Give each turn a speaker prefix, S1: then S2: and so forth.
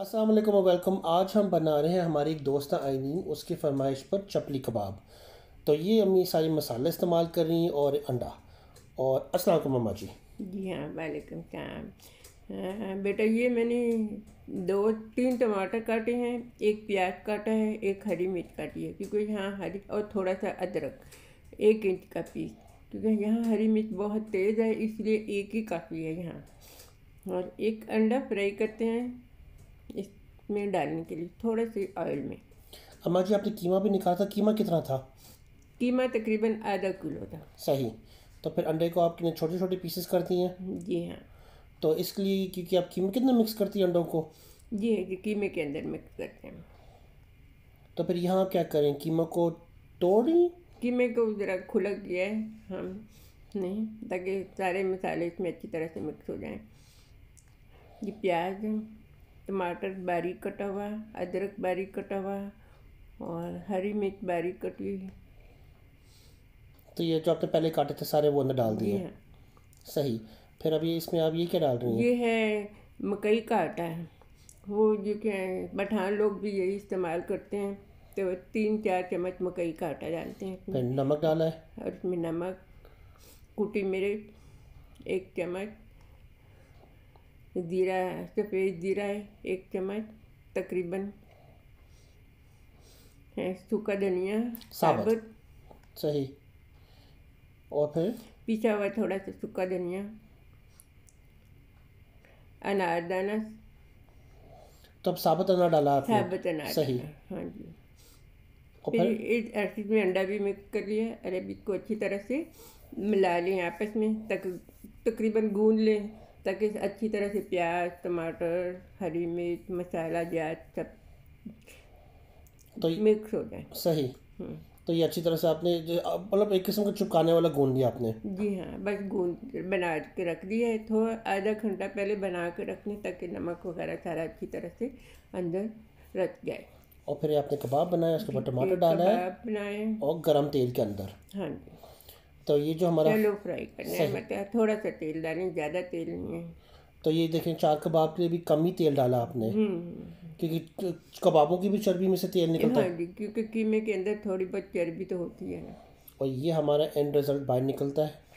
S1: Aslam welcome आज हम बना रहे हैं हमारे एक दोस्त आइनी उसकी फरमाइश पर चपली कबाब तो ये अम्मी सारे मसाले इस्तेमाल कर रही हैं और अंडा और असल मामा अम्मा जी
S2: जी हाँ वालेकुम सलाम हाँ, बेटा ये मैंने दो तीन टमाटर काटे हैं एक प्याज काटा है एक हरी मिर्च काटी है क्योंकि यहाँ हरी और थोड़ा सा अदरक एक इंच का पीस क्योंकि यहाँ हरी मिर्च बहुत तेज़ है इसलिए एक ही काफ़ी है यहाँ और एक अंडा फ्राई करते हैं इसमें डालने के लिए थोड़े से ऑयल में
S1: अम्मा जी आपने कीमा भी निकाला था कीमा कितना था
S2: कीमा तकरीबन आधा किलो था
S1: सही तो फिर अंडे को आप कितने छोटे छोटे पीसेस करती हैं जी हाँ तो इसलिए क्योंकि आप कीमे कितना मिक्स करती हैं अंडों को
S2: जी हाँ जी कीमे के अंदर मिक्स करते हैं
S1: तो फिर यहाँ क्या करें कीमा को तोड़ें
S2: कीमे को ज़रा खुला किया है हम नहीं ताकि सारे मसाले इसमें अच्छी तरह से मिक्स हो जाएं ये प्याज टमाटर बारीक कटा हुआ अदरक बारीक कटा हुआ और हरी मिर्च बारीक कटी हुई
S1: तो ये जो आपने पहले काटे थे सारे वो अंदर डाल दिए हैं सही फिर अभी इसमें आप ये क्या डाल रही हैं ये
S2: है मकई का आटा है वो जो क्या है पठान लोग भी यही इस्तेमाल करते हैं तो तीन चार चम्मच मकई का आटा डालते हैं फिर नमक डाला है और उसमें नमक कुटी मिर्च एक चम्मच जीरा सफ़ेद जीरा एक चम्मच तकरीबन सूखा धनिया
S1: साबुत सही और फिर
S2: पिसा हुआ थोड़ा सा सूखा धनिया अनारदाना
S1: तो अब साबुत अनार डाला आपने साबुत अनार सही
S2: हाँ जी फिर इस अर्सी में अंडा भी मिक्स कर लिया अरेबिक को अच्छी तरह से मिला लें आपस में तक तकरीबन गूंद लें ताकि अच्छी तरह से प्याज टमाटर हरी मिर्च मसाला जात सब तो मिक्स हो जाए सही
S1: हम्म। तो ये अच्छी तरह से आपने मतलब एक किस्म का चुपकाने वाला गूंद दिया आपने
S2: जी हाँ बस गूंद बना के रख दिया है थोड़ा आधा घंटा पहले बना के रखने ताकि नमक वगैरह सारा अच्छी तरह से अंदर रच जाए
S1: और फिर आपने कबाब बनाया उसके ऊपर टमाटर डाला है बनाए और गरम तेल के अंदर हाँ जी तो ये जो हमारा लो फ्राई करना है मतलब
S2: थोड़ा सा तेल डालें ज़्यादा तेल नहीं है
S1: तो ये देखें चार कबाब के लिए भी कम ही तेल डाला आपने हम्म, हम्म, हम्म। क्योंकि कबाबों की भी चर्बी में से तेल निकलता हाँ है
S2: क्योंकि कीमे के अंदर थोड़ी बहुत चर्बी तो होती है
S1: और ये हमारा एंड रिजल्ट बाहर निकलता है